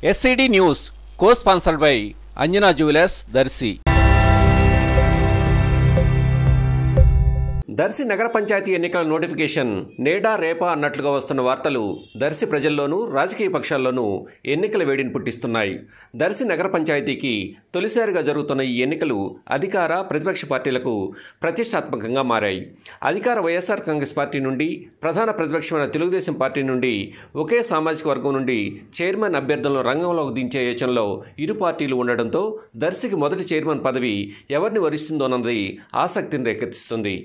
SCD News co-sponsored by Anjana Jewelers, Darsi. Darsi నగర పంచాయతీ ఎన్నికల notification నేడా రేపా అన్నట్లుగా వస్తున్న వార్తలు దర్శి ప్రజల్లోనూ రాజకీయ పక్షాల్లోనూ ఎన్నికల వేడిని పుట్టిస్తున్నాయి దర్శి నగర పంచాయతీకి తొలిసారిగా జరుగుతున్న ఈ ఎన్నికలు అధికార ప్రతిపక్ష పార్టీలకు ప్రతిష్టాత్మకంగా మారాయి అధికార వైఎస్ఆర్ కాంగ్రెస్ పార్టీ నుండి ప్రధాన ప్రతిపక్షమైన తెలుగుదేశం పార్టీ నుండి ఒకే సామాజిక వర్గం నుండి చైర్మన్ అభ్యర్థులను రంగంలోకి దించే యోచనలో ఇరు పార్టీలు ఉండడంతో దర్శికి మొదటి చైర్మన్ పదవి ఎవరిని వరిస్తుందోనన్నది ఆసక్తిని రేకెత్తిస్తుంది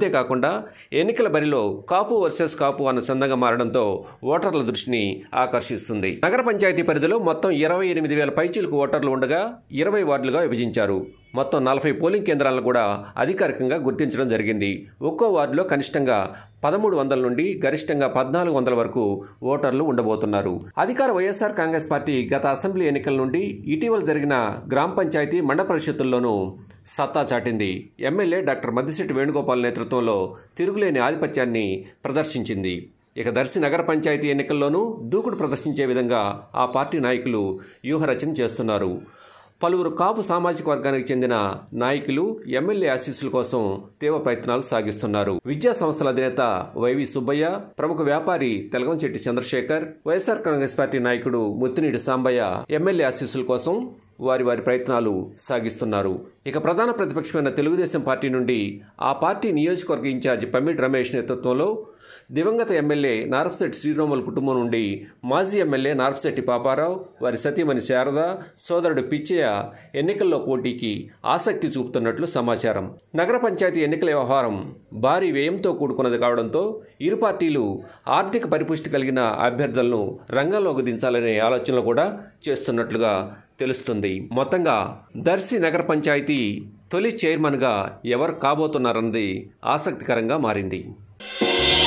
అంతేకాకుండా ఎన్నికల బరిలో కాపు వర్సెస్ కాపు చందంగా మారడంతో ఓటర్ల దృష్టిని ఆకర్షిస్తుంది నగర పంచాయతీ పరిధిలో మొత్తం ఇరవై ఎనిమిది వేల పైచీలకు ఓటర్లు ఉండగా ఇరవై వార్డులుగా విభజించారు మొత్తం నలభై పోలింగ్ కేంద్రాలను కూడా అధికారికంగా గుర్తించడం జరిగింది ఒక్కో వార్డులో కనిష్టంగా పదమూడు వందల నుండి గరిష్టంగా పద్నాలుగు వందల వరకు ఓటర్లు ఉండబోతున్నారు అధికార వైఎస్ఆర్ కాంగ్రెస్ పార్టీ గత అసెంబ్లీ ఎన్నికల నుండి ఇటీవల జరిగిన గ్రామ పంచాయతీ మండల పరిషత్తుల్లోనూ సత్తా చాటింది ఎమ్మెల్యే డాక్టర్ మద్దిశెట్టి వేణుగోపాల్ నేతృత్వంలో తిరుగులేని ఆధిపత్యాన్ని ప్రదర్శించింది ఇక దర్శి నగర పంచాయతీ ఎన్నికల్లోనూ దూకుడు ప్రదర్శించే విధంగా ఆ పార్టీ నాయకులు వ్యూహరచన చేస్తున్నారు పలువురు కాపు సామాజిక వర్గానికి చెందిన నాయకులు ఎమ్మెల్యే ఆశీస్సుల కోసం తీవ్ర ప్రయత్నాలు సాగిస్తున్నారు విద్యా సంస్థల అధినేత వైవి సుబ్బయ్య ప్రముఖ వ్యాపారి తెలగంచెట్టి చంద్రశేఖర్ వైఎస్ఆర్ కాంగ్రెస్ పార్టీ నాయకుడు ముత్తినీడి సాంబయ్య ఎమ్మెల్యే ఆశీస్సుల కోసం వారి వారి ప్రయత్నాలు సాగిస్తున్నారు ఇక ప్రధాన ప్రతిపక్షమైన తెలుగుదేశం పార్టీ నుండి ఆ పార్టీ నియోజకవర్గ ఇన్ఛార్జ్ పమ్మిడి రమేష్ నేతృత్వంలో దివంగత ఎమ్మెల్యే నారపశెట్టి శ్రీరాములు కుటుంబం నుండి మాజీ ఎమ్మెల్యే నారపశెట్టి పాపారావు వారి సతీమణి శారద సోదరుడు పిచ్చయ్య ఎన్నికల్లో పోటీకి ఆసక్తి చూపుతున్నట్లు సమాచారం నగర పంచాయతీ ఎన్నికల వ్యవహారం భారీ వ్యయంతో కూడుకున్నది కావడంతో ఇరు పార్టీలు ఆర్థిక పరిపుష్టి కలిగిన అభ్యర్థులను రంగంలోకి దించాలనే ఆలోచనలు కూడా చేస్తున్నట్లుగా తెలుస్తుంది మొత్తంగా దర్శి నగర పంచాయతీ తొలి చైర్మన్గా ఎవరు కాబోతున్నారన్నది ఆసక్తికరంగా మారింది